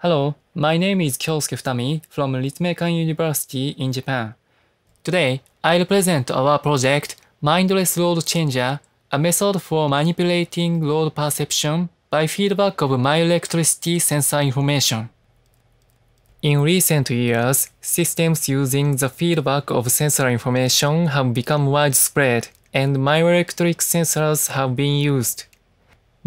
Hello, my name is Kyosuke Futami from Ritsumeikan University in Japan. Today, I'll present our project Mindless Road Changer, a method for manipulating road perception by feedback of my electricity sensor information. In recent years, systems using the feedback of sensor information have become widespread, and myoelectric sensors have been used.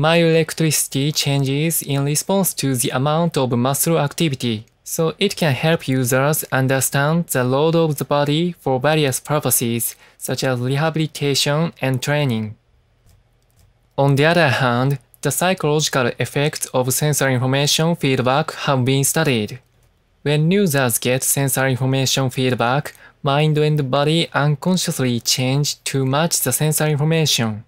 My electricity changes in response to the amount of muscle activity, so it can help users understand the load of the body for various purposes, such as rehabilitation and training. On the other hand, the psychological effects of sensor information feedback have been studied. When users get sensor information feedback, mind and body unconsciously change to match the sensor information.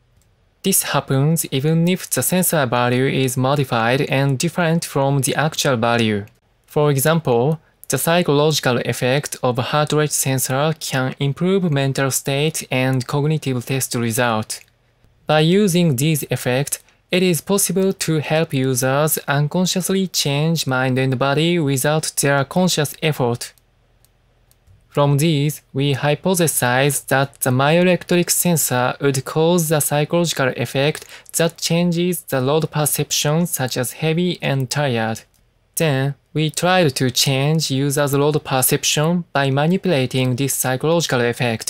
This happens even if the sensor value is modified and different from the actual value. For example, the psychological effect of heart rate sensor can improve mental state and cognitive test result. By using these effects, it is possible to help users unconsciously change mind and body without their conscious effort. From these, we hypothesized that the myoelectric sensor would cause the psychological effect that changes the load perception such as heavy and tired. Then, we tried to change users' load perception by manipulating this psychological effect.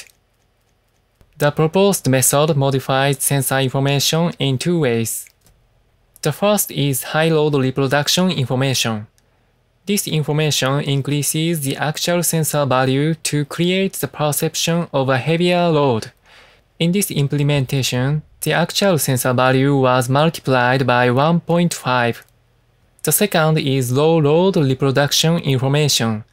The proposed method modifies sensor information in two ways. The first is high load reproduction information. This information increases the actual sensor value to create the perception of a heavier load. In this implementation, the actual sensor value was multiplied by 1.5. The second is low load reproduction information.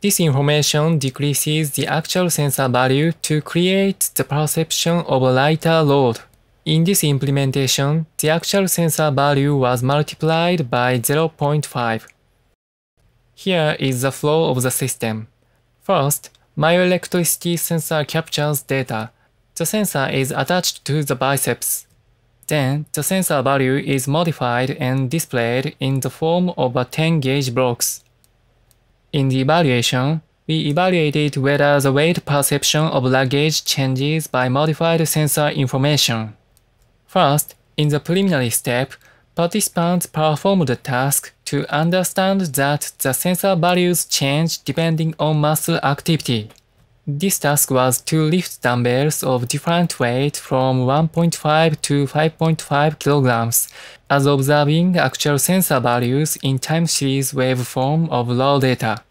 This information decreases the actual sensor value to create the perception of a lighter load. In this implementation, the actual sensor value was multiplied by 0.5. Here is the flow of the system. First, myoelectricity sensor captures data. The sensor is attached to the biceps. Then, the sensor value is modified and displayed in the form of a 10-gauge blocks. In the evaluation, we evaluated whether the weight perception of luggage changes by modified sensor information. First, in the preliminary step, Participants performed the task to understand that the sensor values change depending on muscle activity. This task was to lift dumbbells of different weight from 1.5 to 5.5 kilograms, as observing actual sensor values in time series waveform of raw data.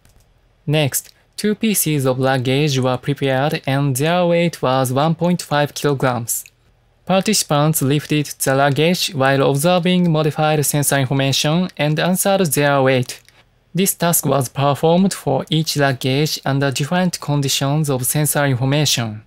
Next, two pieces of luggage were prepared and their weight was 1.5 kilograms. Participants lifted the luggage while observing modified sensor information and answered their weight. This task was performed for each luggage under different conditions of sensor information.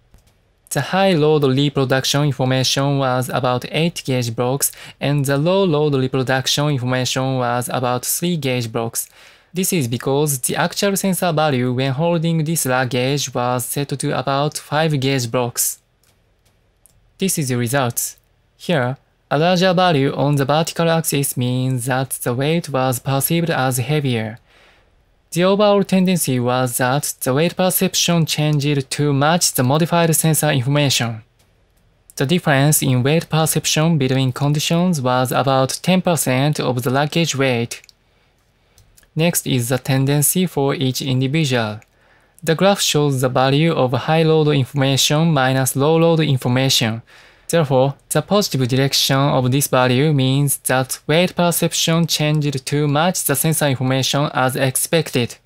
The high load reproduction information was about 8 gauge blocks, and the low load reproduction information was about 3 gauge blocks. This is because the actual sensor value when holding this luggage was set to about 5 gauge blocks. This is the result. Here, a larger value on the vertical axis means that the weight was perceived as heavier. The overall tendency was that the weight perception changed to match the modified sensor information. The difference in weight perception between conditions was about 10% of the luggage weight. Next is the tendency for each individual. The graph shows the value of high load information minus low load information. Therefore, the positive direction of this value means that weight perception changed to match the sensor information as expected.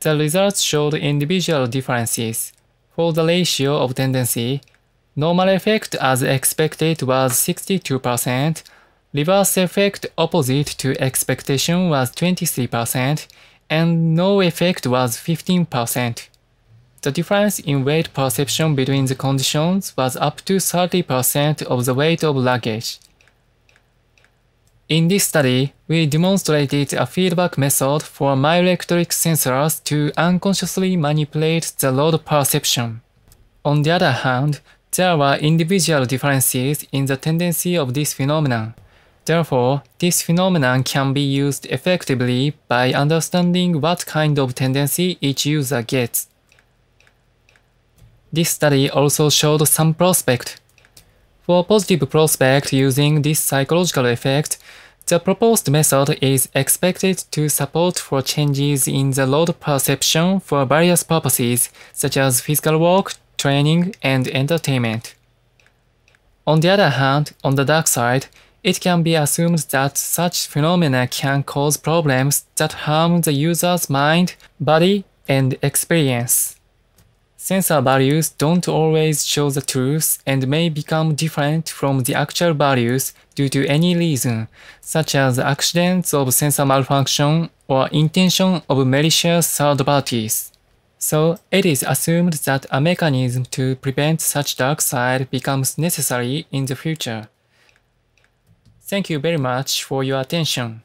The results showed individual differences. For the ratio of tendency, normal effect as expected was 62%, reverse effect opposite to expectation was 23%, and no effect was 15%. The difference in weight perception between the conditions was up to 30% of the weight of luggage. In this study, we demonstrated a feedback method for myoelectric sensors to unconsciously manipulate the load perception. On the other hand, there were individual differences in the tendency of this phenomenon. Therefore, this phenomenon can be used effectively by understanding what kind of tendency each user gets. This study also showed some prospect. For positive prospect using this psychological effect, the proposed method is expected to support for changes in the load perception for various purposes, such as physical work, training, and entertainment. On the other hand, on the dark side, it can be assumed that such phenomena can cause problems that harm the user's mind, body, and experience. Sensor values don't always show the truth and may become different from the actual values due to any reason, such as accidents of sensor malfunction or intention of malicious third parties. So, it is assumed that a mechanism to prevent such dark side becomes necessary in the future. Thank you very much for your attention.